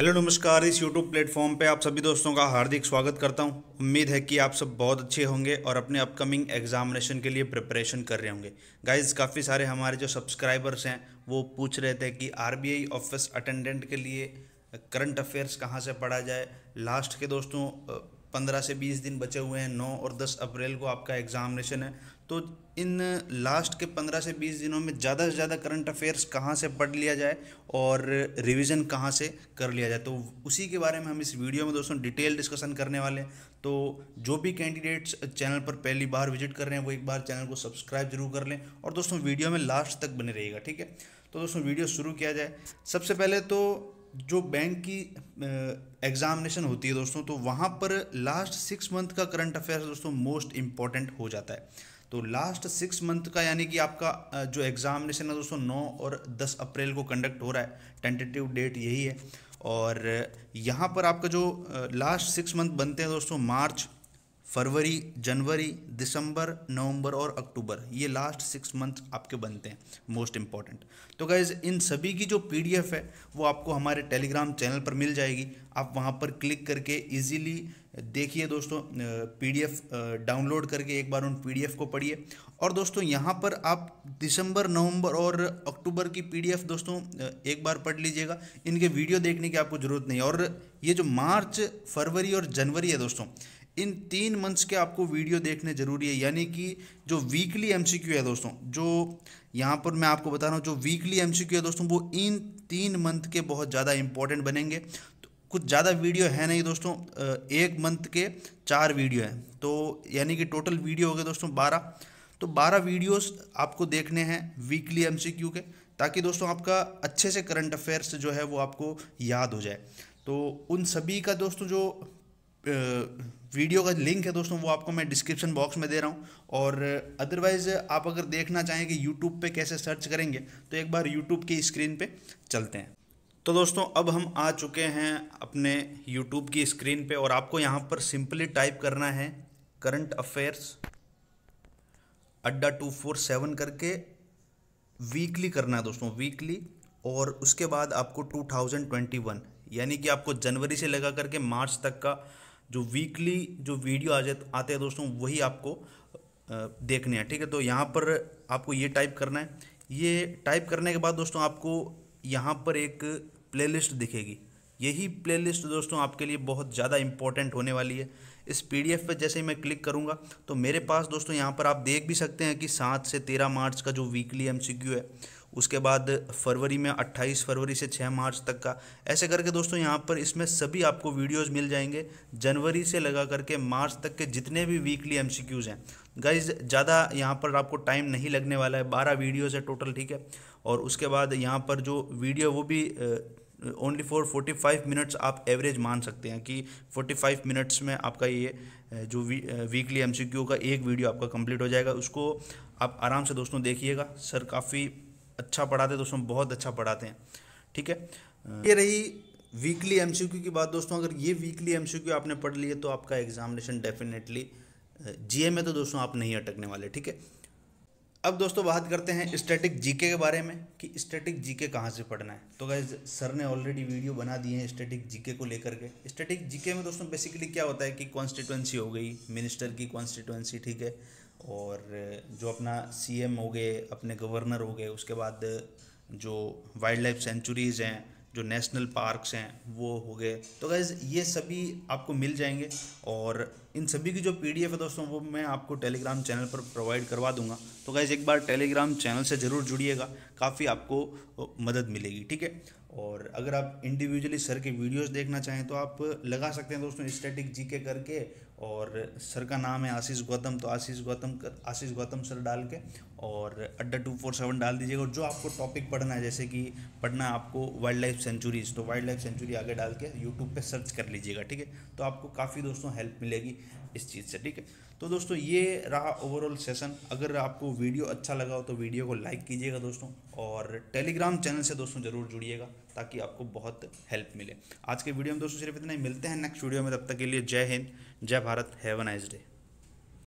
hello नमस्कार इस YouTube platform पे आप सभी दोस्तों का हार्दिक स्वागत करता हूँ उम्मीद है कि आप सब बहुत अच्छे होंगे और अपने अपकमिंग एग्जामिनेशन के लिए प्रिपरेशन कर रहे होंगे गाइस काफ़ी सारे हमारे जो सब्सक्राइबर्स हैं वो पूछ रहे थे कि आरबीआई ऑफिस अटेंडेंट के लिए करंट अफेयर्स कहाँ से पढ़ा जाए लास्ट के दोस्तों पंद्रह से बीस दिन बचे हुए हैं नौ और दस अप्रैल को आपका एग्ज़ामिनेशन है तो इन लास्ट के पंद्रह से बीस दिनों में ज़्यादा से ज़्यादा करंट अफेयर्स कहाँ से पढ़ लिया जाए और रिवीजन कहाँ से कर लिया जाए तो उसी के बारे में हम इस वीडियो में दोस्तों डिटेल डिस्कशन करने वाले हैं तो जो भी कैंडिडेट्स चैनल पर पहली बार विजिट कर रहे हैं वो एक बार चैनल को सब्सक्राइब जरूर कर लें और दोस्तों वीडियो में लास्ट तक बने रहेगा ठीक है तो दोस्तों वीडियो शुरू किया जाए सबसे पहले तो जो बैंक की एग्ज़ामिनेशन होती है दोस्तों तो वहाँ पर लास्ट सिक्स मंथ का करंट अफेयर्स दोस्तों मोस्ट इम्पॉर्टेंट हो जाता है तो लास्ट सिक्स मंथ का यानी कि आपका जो एग्ज़ामिनेशन है दोस्तों नौ और दस अप्रैल को कंडक्ट हो रहा है टेंटेटिव डेट यही है और यहाँ पर आपका जो लास्ट सिक्स मंथ बनते हैं दोस्तों मार्च फरवरी जनवरी दिसंबर नवंबर और अक्टूबर ये लास्ट सिक्स मंथ आपके बनते हैं मोस्ट इम्पॉर्टेंट तो गैज़ इन सभी की जो पीडीएफ है वो आपको हमारे टेलीग्राम चैनल पर मिल जाएगी आप वहाँ पर क्लिक करके इजीली देखिए दोस्तों पीडीएफ डाउनलोड करके एक बार उन पीडीएफ को पढ़िए और दोस्तों यहाँ पर आप दिसंबर नवंबर और अक्टूबर की पीडीएफ दोस्तों एक बार पढ़ लीजिएगा इनके वीडियो देखने की आपको ज़रूरत नहीं और ये जो मार्च फरवरी और जनवरी है दोस्तों इन तीन मंथ्स के आपको वीडियो देखने ज़रूरी है यानी कि जो वीकली एमसीक्यू है दोस्तों जो यहाँ पर मैं आपको बता रहा हूँ जो वीकली एमसीक्यू है दोस्तों वो इन तीन मंथ के बहुत ज़्यादा इंपॉर्टेंट बनेंगे तो कुछ ज़्यादा वीडियो है नहीं दोस्तों एक मंथ के चार वीडियो हैं तो यानी कि टोटल वीडियो हो गए दोस्तों बारह तो बारह वीडियोस आपको देखने हैं वीकली क्यू के ताकि दोस्तों आपका अच्छे से करंट अफेयर्स जो है वो आपको याद हो जाए तो उन सभी का दोस्तों जो वीडियो का लिंक है दोस्तों वो आपको मैं डिस्क्रिप्शन बॉक्स में दे रहा हूँ और अदरवाइज़ आप अगर देखना चाहें कि यूट्यूब पे कैसे सर्च करेंगे तो एक बार यूट्यूब की स्क्रीन पे चलते हैं तो दोस्तों अब हम आ चुके हैं अपने यूट्यूब की स्क्रीन पे और आपको यहाँ पर सिंपली टाइप करना है करंट अफेयर्स अड्डा टू फोर सेवन करके वीकली करना है दोस्तों वीकली और उसके बाद आपको टू थाउजेंड ट्वेंटी वन यानी कि आपको जनवरी से लगा करके मार्च तक का जो वीकली जो वीडियो आ जाते आते हैं दोस्तों वही आपको देखने हैं ठीक है तो यहाँ पर आपको ये टाइप करना है ये टाइप करने के बाद दोस्तों आपको यहाँ पर एक प्लेलिस्ट दिखेगी यही प्लेलिस्ट दोस्तों आपके लिए बहुत ज़्यादा इंपॉर्टेंट होने वाली है इस पीडीएफ पर जैसे ही मैं क्लिक करूँगा तो मेरे पास दोस्तों यहाँ पर आप देख भी सकते हैं कि सात से तेरह मार्च का जो वीकली एम है उसके बाद फरवरी में 28 फरवरी से 6 मार्च तक का ऐसे करके दोस्तों यहाँ पर इसमें सभी आपको वीडियोस मिल जाएंगे जनवरी से लगा करके मार्च तक के जितने भी वीकली एमसीक्यूज़ हैं गाइज ज़्यादा यहाँ पर आपको टाइम नहीं लगने वाला है बारह वीडियोज़ है टोटल ठीक है और उसके बाद यहाँ पर जो वीडियो वो भी only for forty five minutes आप एवरेज मान सकते हैं कि फोर्टी फाइव मिनट्स में आपका ये जो वी, वीकली एमसीक्यू का एक वीडियो आपका कंप्लीट हो जाएगा उसको आप आराम से दोस्तों देखिएगा सर काफ़ी अच्छा पढ़ाते हैं दोस्तों बहुत अच्छा पढ़ाते हैं ठीक है ये रही वीकली एम की बात दोस्तों अगर ये वीकली एम आपने पढ़ लिए तो आपका एग्जामिनेशन डेफिनेटली जीए में तो दोस्तों आप नहीं अटकने वाले ठीक है अब दोस्तों बात करते हैं स्टैटिक जीके के बारे में कि स्टैटिक जीके कहाँ से पढ़ना है तो गाइज सर ने ऑलरेडी वीडियो बना दिए हैं स्टैटिक जीके को लेकर के स्टैटिक जीके में दोस्तों बेसिकली क्या होता है कि कॉन्स्टिट्युएंसी हो गई मिनिस्टर की कॉन्स्टिट्युएंसी ठीक है और जो अपना सीएम हो गए अपने गवर्नर हो गए उसके बाद जो वाइल्ड लाइफ सेंचुरीज़ हैं जो नेशनल पार्क्स हैं वो हो गए तो गैज़ ये सभी आपको मिल जाएंगे और इन सभी की जो पीडीएफ है दोस्तों वो मैं आपको टेलीग्राम चैनल पर प्रोवाइड करवा दूंगा तो गैज़ एक बार टेलीग्राम चैनल से ज़रूर जुड़िएगा काफ़ी आपको मदद मिलेगी ठीक है और अगर आप इंडिविजुअली सर के वीडियोस देखना चाहें तो आप लगा सकते हैं दोस्तों स्टैटिक जीके करके और सर का नाम है आशीष गौतम तो आशीष गौतम आशीष गौतम सर डाल के और अड्डा टू फोर सेवन डाल दीजिएगा और जो आपको टॉपिक पढ़ना है जैसे कि पढ़ना है आपको वाइल्ड लाइफ सेंचुरीज तो वाइल्ड लाइफ सेंचुरी आगे डाल के यूट्यूब पे सर्च कर लीजिएगा ठीक है तो आपको काफ़ी दोस्तों हेल्प मिलेगी इस चीज़ से ठीक है तो दोस्तों ये रहा ओवरऑल सेशन अगर आपको वीडियो अच्छा लगा हो तो वीडियो को लाइक कीजिएगा दोस्तों और टेलीग्राम चैनल से दोस्तों ज़रूर जुड़िएगा ताकि आपको बहुत हेल्प मिले आज के वीडियो में दोस्तों सिर्फ इतना ही मिलते हैं नेक्स्ट वीडियो में तब तक के लिए जय हिंद जय Bharat Bharat have a nice day